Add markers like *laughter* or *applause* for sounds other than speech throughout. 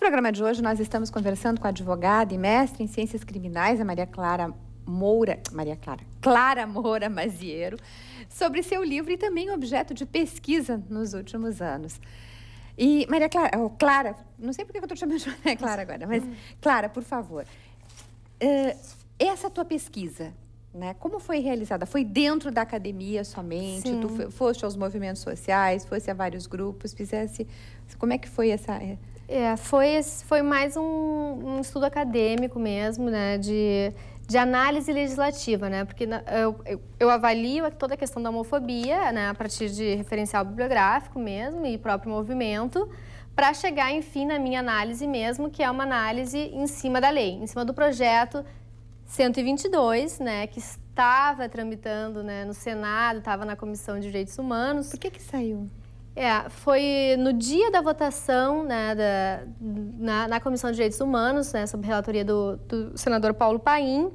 No programa de hoje, nós estamos conversando com a advogada e mestre em Ciências Criminais, a Maria Clara Moura, Maria Clara, Clara Moura Maziero, sobre seu livro e também objeto de pesquisa nos últimos anos. E Maria Clara, oh, Clara, não sei porque eu estou te chamando de Clara agora, mas hum. Clara, por favor, uh, essa tua pesquisa, né, como foi realizada? Foi dentro da academia somente? Sim. Tu foste aos movimentos sociais, fosse a vários grupos, fizesse... Como é que foi essa... Eh, é, foi, foi mais um, um, estudo acadêmico mesmo, né, de, de análise legislativa, né, porque eu, eu, eu avalio toda a questão da homofobia, né, a partir de referencial bibliográfico mesmo e próprio movimento, para chegar, enfim, na minha análise mesmo, que é uma análise em cima da lei, em cima do projeto 122, né, que estava tramitando né, no Senado, estava na Comissão de Direitos Humanos. Por que que saiu? É, foi no dia da votação né, da, na, na, Comissão de Direitos Humanos, né, sob relatoria do, do senador Paulo Paim,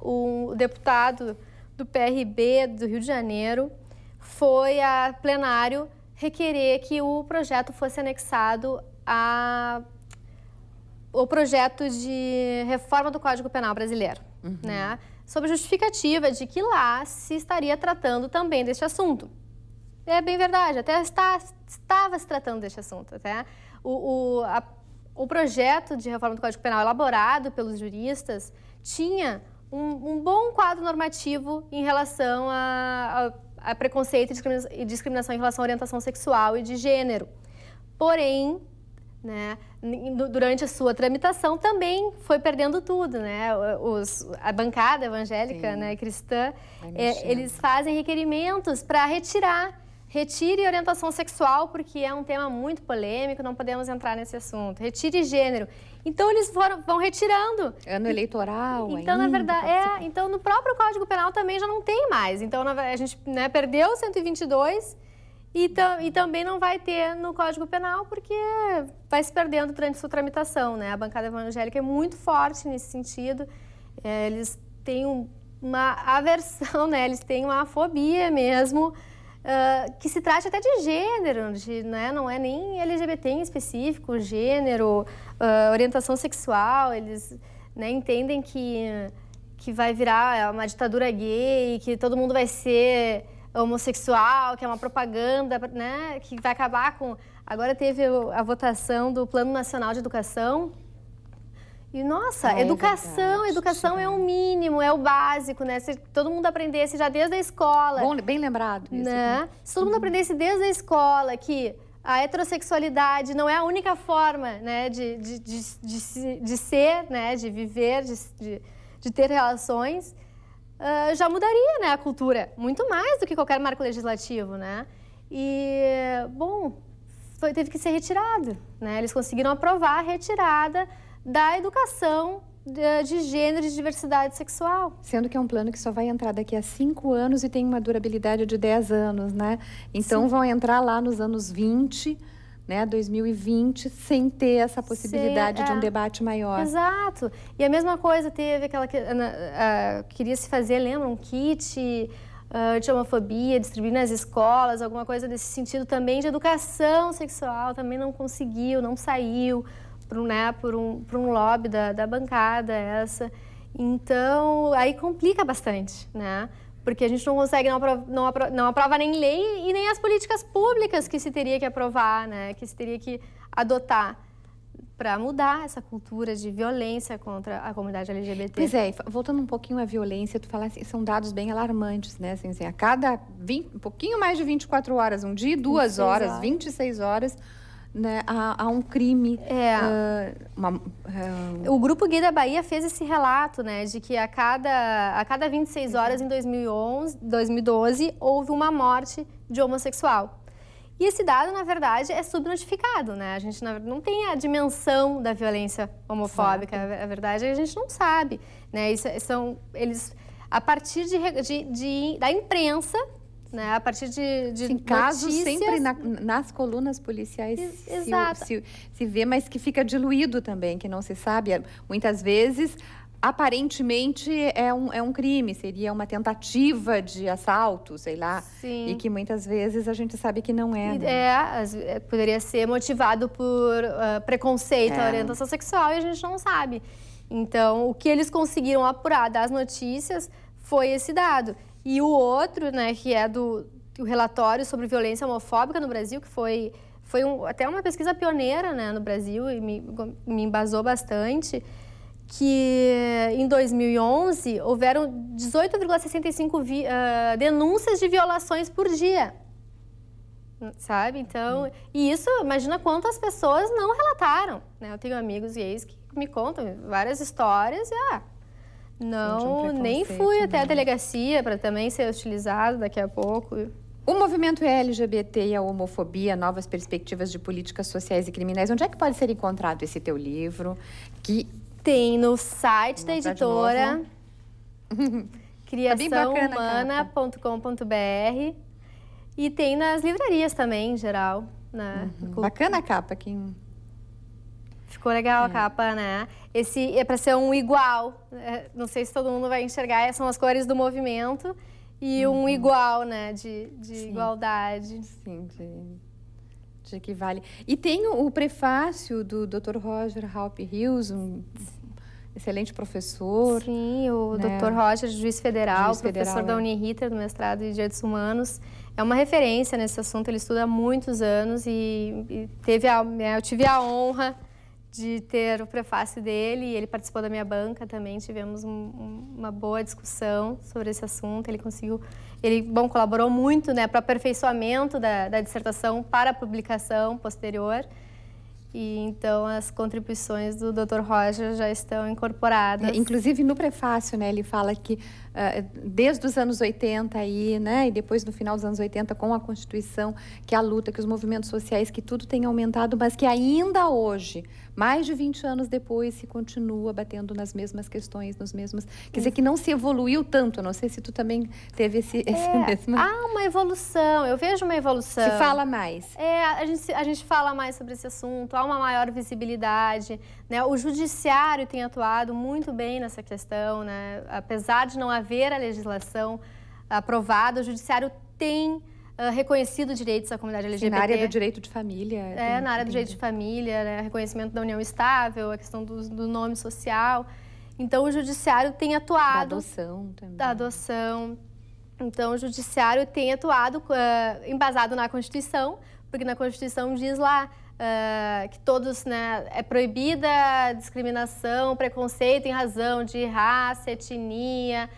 o deputado do PRB do Rio de Janeiro foi a plenário requerer que o projeto fosse anexado a o projeto de reforma do Código Penal brasileiro, uhum. né? Sob justificativa de que lá se estaria tratando também deste assunto é bem verdade, até está, estava se tratando deste assunto. Até. O, o, a, o projeto de reforma do Código Penal elaborado pelos juristas tinha um, um bom quadro normativo em relação a, a, a preconceito e discriminação em relação à orientação sexual e de gênero. Porém, né, durante a sua tramitação também foi perdendo tudo, né? Os, a bancada evangélica, né, cristã, é, eles fazem requerimentos para retirar Retire orientação sexual, porque é um tema muito polêmico, não podemos entrar nesse assunto. Retire gênero. Então eles foram, vão retirando. Ano eleitoral. Então, ainda, na verdade, é, então no próprio Código Penal também já não tem mais. Então, a gente né, perdeu 122 e, e também não vai ter no Código Penal, porque vai se perdendo durante sua tramitação. Né? A bancada evangélica é muito forte nesse sentido. É, eles têm um, uma aversão, né? eles têm uma fobia mesmo Uh, que se trate até de gênero, de, né? não é nem LGBT em específico, gênero, uh, orientação sexual, eles né, entendem que, que vai virar uma ditadura gay, que todo mundo vai ser homossexual, que é uma propaganda, né, que vai acabar com... Agora teve a votação do Plano Nacional de Educação, e nossa, ah, é educação, educação é o um mínimo, é o básico, né? Se todo mundo aprendesse já desde a escola. Bom, bem lembrado. Isso, né? né? Se todo mundo uhum. aprendesse desde a escola que a heterossexualidade não é a única forma né, de, de, de, de, de ser, né, de viver, de, de, de ter relações, uh, já mudaria né, a cultura, muito mais do que qualquer marco legislativo. Né? E, bom, foi, teve que ser retirado. Né? Eles conseguiram aprovar a retirada da educação de gênero e diversidade sexual. Sendo que é um plano que só vai entrar daqui a cinco anos e tem uma durabilidade de 10 anos, né? Então Sim. vão entrar lá nos anos 20, né, 2020, sem ter essa possibilidade é. de um é. debate maior. Exato. E a mesma coisa teve aquela que uh, queria se fazer, lembra, um kit uh, de homofobia, distribuir nas escolas, alguma coisa desse sentido também de educação sexual, também não conseguiu, não saiu por, né, por, um, por um lobby da, da bancada essa. Então, aí complica bastante, né? Porque a gente não consegue, não aprova, não, aprova, não aprova nem lei e nem as políticas públicas que se teria que aprovar, né? Que se teria que adotar para mudar essa cultura de violência contra a comunidade LGBT. Pois é, voltando um pouquinho à violência, tu falaste, assim, são dados bem alarmantes, né? Assim, assim, a cada 20, um pouquinho mais de 24 horas, um dia e duas horas, horas, 26 horas, né, a, a, um crime. É. Uh, uma, uh... O Grupo Gay da Bahia fez esse relato, né, de que a cada, a cada 26 uhum. horas em 2011, 2012 houve uma morte de homossexual. E esse dado, na verdade, é subnotificado, né? A gente não tem a dimensão da violência homofóbica. A verdade é que a gente não sabe, né? Isso, é, são, eles, a partir de, de, de da imprensa, né? A partir de, de Sim, casos sempre na, nas colunas policiais Ex se, se, se vê, mas que fica diluído também, que não se sabe. É, muitas vezes aparentemente é um, é um crime, seria uma tentativa de assalto, sei lá. Sim. E que muitas vezes a gente sabe que não é. Né? É, é, poderia ser motivado por uh, preconceito é. orientação sexual e a gente não sabe. Então, o que eles conseguiram apurar das notícias foi esse dado. E o outro, né, que é do, do relatório sobre violência homofóbica no Brasil, que foi, foi um, até uma pesquisa pioneira né, no Brasil e me, me embasou bastante, que em 2011 houveram 18,65 uh, ah, denúncias de violações por dia. Sabe? Então, hum. e isso, imagina quantas pessoas não relataram. Né? Eu tenho amigos gays que me contam várias histórias e, ah, não, é nem fui né? até a né? delegacia para também ser utilizado daqui a pouco. O movimento LGBT e a homofobia, novas perspectivas de políticas sociais e criminais. Onde é que pode ser encontrado esse teu livro? Que tem no site da editora *laughs* tá criaçãohumana.com.br e tem nas livrarias também, em geral. Na... Uhum. Bacana a capa, quem Ficou legal é. a capa, né? Esse é para ser um igual. É, não sei se todo mundo vai enxergar, são as cores do movimento e uhum. um igual, né? De, de Sim. igualdade. Sim, de, de que vale. E tem o, prefácio do Dr. Roger Halp Hills, um excelente professor. Sim, o né? Dr. Roger, juiz federal, juiz professor federal, da é. Uniriter, do mestrado em Direitos Humanos. É uma referência nesse assunto, ele estuda há muitos anos e, e teve a, né, eu tive a honra de ter o prefácio dele e ele participou da minha banca também tivemos um, uma boa discussão sobre esse assunto ele conseguiu ele bom colaborou muito né para aperfeiçoamento da, da dissertação para a publicação posterior e então as contribuições do Dr. Roger já estão incorporadas. É, inclusive no prefácio, né, ele fala que ah, desde os anos 80 aí, né, e depois no final dos anos 80 com a Constituição, que é a luta, que os movimentos sociais, que tudo tem aumentado, mas que ainda hoje, mais de 20 anos depois, se continua batendo nas mesmas questões, nos mesmos, quer Isso. dizer que não se evoluiu tanto, não sei se tu também teve esse, é, esse é, *laughs* mesmo... Há uma evolução, eu vejo uma evolução. Se fala mais. É, a gente, a gente fala mais sobre esse assunto, há uma maior visibilidade, né, o judiciário tem atuado muito bem nessa questão, né, apesar de não haver haver a legislação aprovada, o judiciário tem Uh, reconhecido direitos à comunidade LGBT. E na área do direito de família. É, na área do direito de família, né? reconhecimento da união estável, a questão do, do, nome social. Então, o judiciário tem atuado... Da adoção também. Da adoção. Então, o judiciário tem atuado uh, embasado na Constituição, porque na Constituição diz lá uh, que todos, né, é proibida discriminação, preconceito em razão de raça, etnia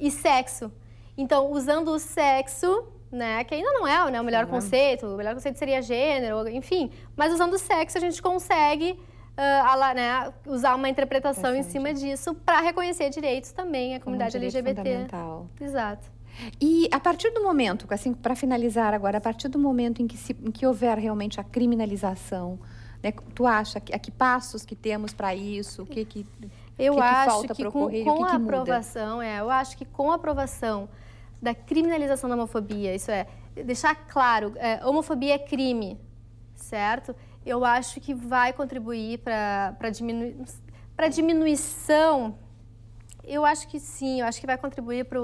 e sexo. Então, usando o sexo, né, que ainda não é né, o melhor Sim, é. conceito, o melhor conceito seria gênero, enfim, mas usando o sexo a gente consegue Uh, né, usar uma interpretação em cima disso para reconhecer direitos também à comunidade um LGBT. Fundamental. Exato. E a partir do momento, assim, para finalizar agora, a partir do momento em que, se, em que houver realmente a criminalização, né, tu acha que, a que passos que temos para isso? O que que eu que acho que, que com, com a aprovação, é, eu acho que com a aprovação da criminalização da homofobia, isso é deixar claro, é, homofobia é crime, certo? Eu acho que vai contribuir para para diminu diminuição. Eu acho que sim, eu acho que vai contribuir para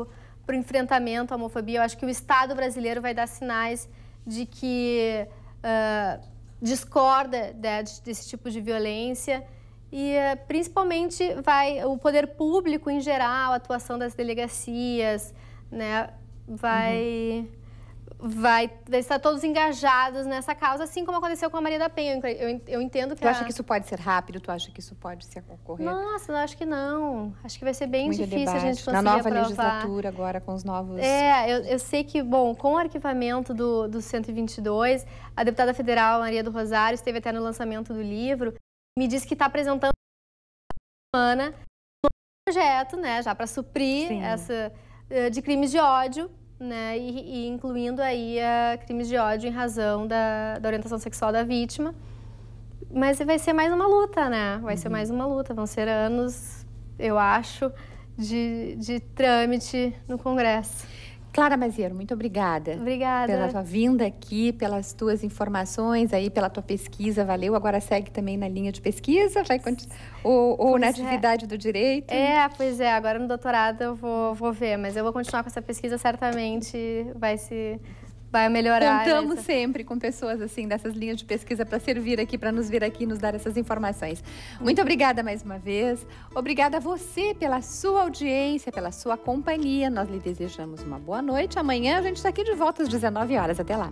para o enfrentamento à homofobia. Eu acho que o Estado brasileiro vai dar sinais de que uh, discorda né, desse tipo de violência e uh, principalmente vai o poder público em geral, a atuação das delegacias, né, vai uhum vai estar todos engajados nessa causa, assim como aconteceu com a Maria da Penha. Eu, entendo que. Tu a... acha que isso pode ser rápido? Tu acha que isso pode ser ocorrer? Nossa, não, acho que não. Acho que vai ser bem Muito difícil debate. a gente conseguir. Na nova aprovar. legislatura, agora com os novos. É, eu, eu, sei que, bom, com o arquivamento do, do 122, a deputada federal Maria do Rosário esteve até no lançamento do livro, me disse que está apresentando semana um projeto, né, já para suprir Sim. essa eh, de crimes de ódio né, e, e incluindo aí a crimes de ódio em razão da, da orientação sexual da vítima. Mas vai ser mais uma luta, né? Vai uhum. ser mais uma luta. Vão ser anos, eu acho, de, de trâmite no Congresso. Clara Maziero, muito obrigada. Obrigada. Pela tua vinda aqui, pelas tuas informações aí, pela tua pesquisa, valeu. Agora segue também na linha de pesquisa, vai ou, ou na é. atividade é. do direito. É, pois é, agora no doutorado eu vou, vou ver, mas eu vou continuar com essa pesquisa, certamente vai se vai melhorar. Né, Contamos essa... sempre com pessoas assim dessas linhas de pesquisa para servir aqui, para nos vir aqui e nos dar essas informações. Muito obrigada mais uma vez. Obrigada a você pela sua audiência, pela sua companhia. Nós lhe desejamos uma boa noite. Amanhã a gente está aqui de volta às 19 horas. Até lá.